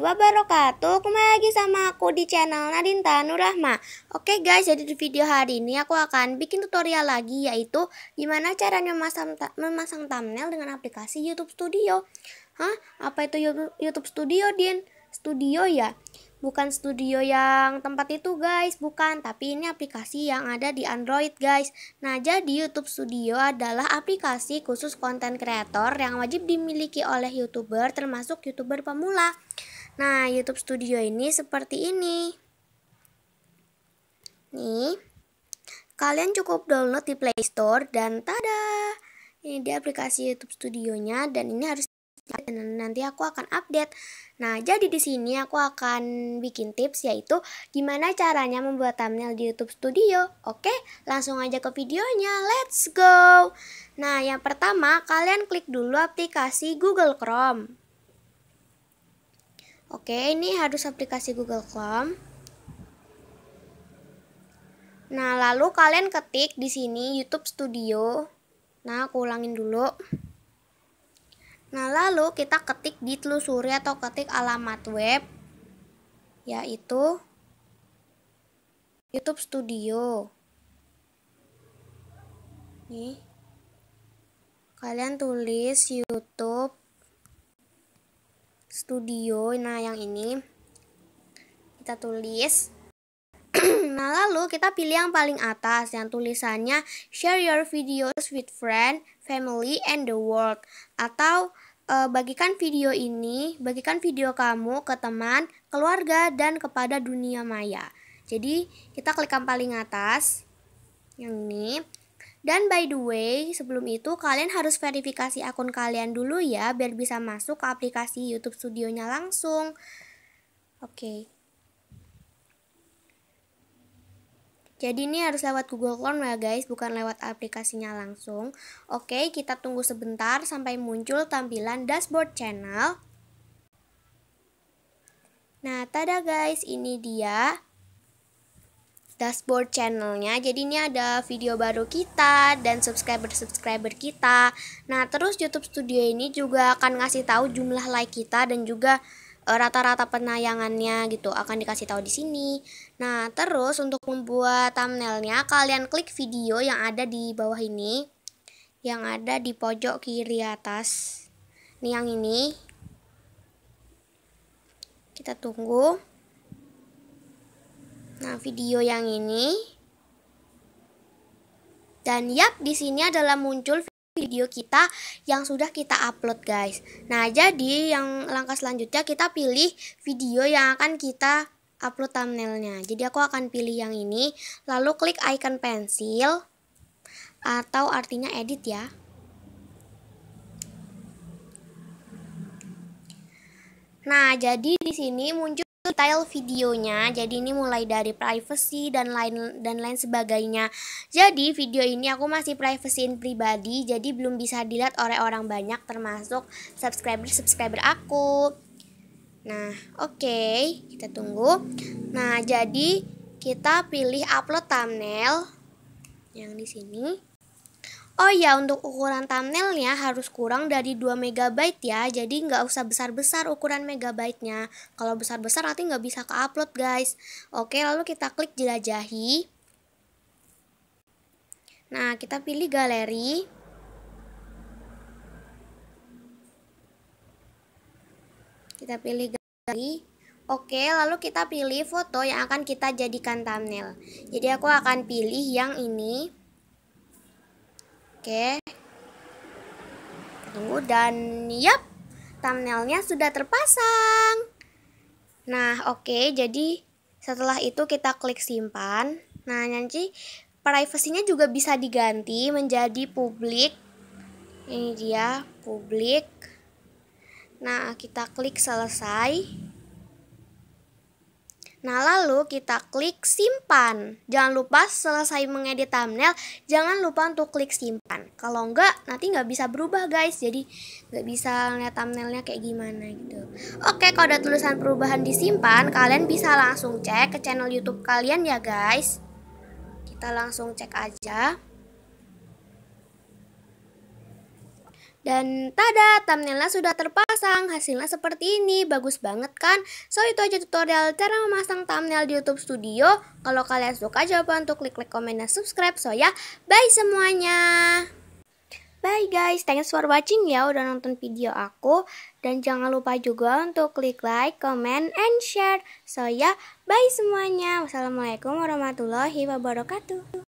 wabarakatuh Kembali lagi sama aku di channel Nadinta Nurrahma Oke guys, jadi di video hari ini aku akan bikin tutorial lagi Yaitu gimana caranya memasang, memasang thumbnail dengan aplikasi YouTube Studio Hah? Apa itu YouTube Studio, Din? Studio ya? Bukan studio yang tempat itu guys, bukan Tapi ini aplikasi yang ada di Android guys Nah jadi YouTube Studio adalah aplikasi khusus konten kreator Yang wajib dimiliki oleh YouTuber termasuk YouTuber pemula Nah, YouTube Studio ini seperti ini. Nih, kalian cukup download di Play Store dan tada! Ini dia aplikasi YouTube Studionya dan ini harus dan nanti aku akan update. Nah, jadi di sini aku akan bikin tips yaitu gimana caranya membuat thumbnail di YouTube Studio. Oke, langsung aja ke videonya. Let's go. Nah, yang pertama kalian klik dulu aplikasi Google Chrome. Oke, ini harus aplikasi Google Chrome. Nah, lalu kalian ketik di sini YouTube Studio. Nah, aku ulangin dulu. Nah, lalu kita ketik di telusuri atau ketik alamat web yaitu YouTube Studio. Nih. Kalian tulis YouTube studio nah yang ini kita tulis nah lalu kita pilih yang paling atas yang tulisannya share your videos with friend family and the world atau e, bagikan video ini bagikan video kamu ke teman keluarga dan kepada dunia maya jadi kita klik yang paling atas yang ini dan by the way, sebelum itu kalian harus verifikasi akun kalian dulu ya biar bisa masuk ke aplikasi YouTube Studio-nya langsung. Oke. Okay. Jadi ini harus lewat Google Chrome ya guys, bukan lewat aplikasinya langsung. Oke, kita tunggu sebentar sampai muncul tampilan dashboard channel. Nah, tada guys, ini dia dashboard channelnya. Jadi ini ada video baru kita dan subscriber-subscriber kita. Nah terus YouTube Studio ini juga akan ngasih tahu jumlah like kita dan juga eh, rata-rata penayangannya gitu akan dikasih tahu di sini. Nah, terus untuk membuat thumbnailnya kalian klik video yang ada di bawah ini yang ada di pojok kiri atas. Nih yang ini. Kita tunggu. Nah, video yang ini. Dan yap, di sini adalah muncul video kita yang sudah kita upload, guys. Nah, jadi yang langkah selanjutnya kita pilih video yang akan kita upload thumbnailnya. Jadi aku akan pilih yang ini, lalu klik icon pensil atau artinya edit ya. Nah, jadi di sini muncul itu videonya jadi ini mulai dari privacy dan lain dan lain sebagainya jadi video ini aku masih privasiin pribadi jadi belum bisa dilihat oleh orang banyak termasuk subscriber subscriber aku nah oke okay, kita tunggu nah jadi kita pilih upload thumbnail yang di sini Oh ya, untuk ukuran thumbnailnya harus kurang dari 2 MB ya, jadi nggak usah besar-besar ukuran megabyte-nya. Kalau besar-besar nanti nggak bisa ke-upload guys. Oke, lalu kita klik jelajahi. Nah, kita pilih galeri. Kita pilih galeri. Oke, lalu kita pilih foto yang akan kita jadikan thumbnail. Jadi aku akan pilih yang ini. Oke. Tunggu dan yap, thumbnailnya sudah terpasang. Nah, oke, jadi setelah itu kita klik simpan. Nah, nanti privasinya juga bisa diganti menjadi publik. Ini dia, publik. Nah, kita klik selesai. Nah, lalu kita klik simpan. Jangan lupa selesai mengedit thumbnail, jangan lupa untuk klik simpan. Kalau enggak, nanti nggak bisa berubah guys. Jadi nggak bisa lihat thumbnailnya kayak gimana gitu. Oke, kalau ada tulisan perubahan disimpan, kalian bisa langsung cek ke channel YouTube kalian ya guys. Kita langsung cek aja. Dan tada, thumbnailnya sudah terpasang. Hasilnya seperti ini, bagus banget kan? So, itu aja tutorial cara memasang thumbnail di YouTube Studio. Kalau kalian suka, jangan lupa untuk klik like, komen, dan subscribe. So ya, bye semuanya. Bye guys, thanks for watching ya udah nonton video aku. Dan jangan lupa juga untuk klik like, comment, and share. So ya, bye semuanya. Wassalamualaikum warahmatullahi wabarakatuh.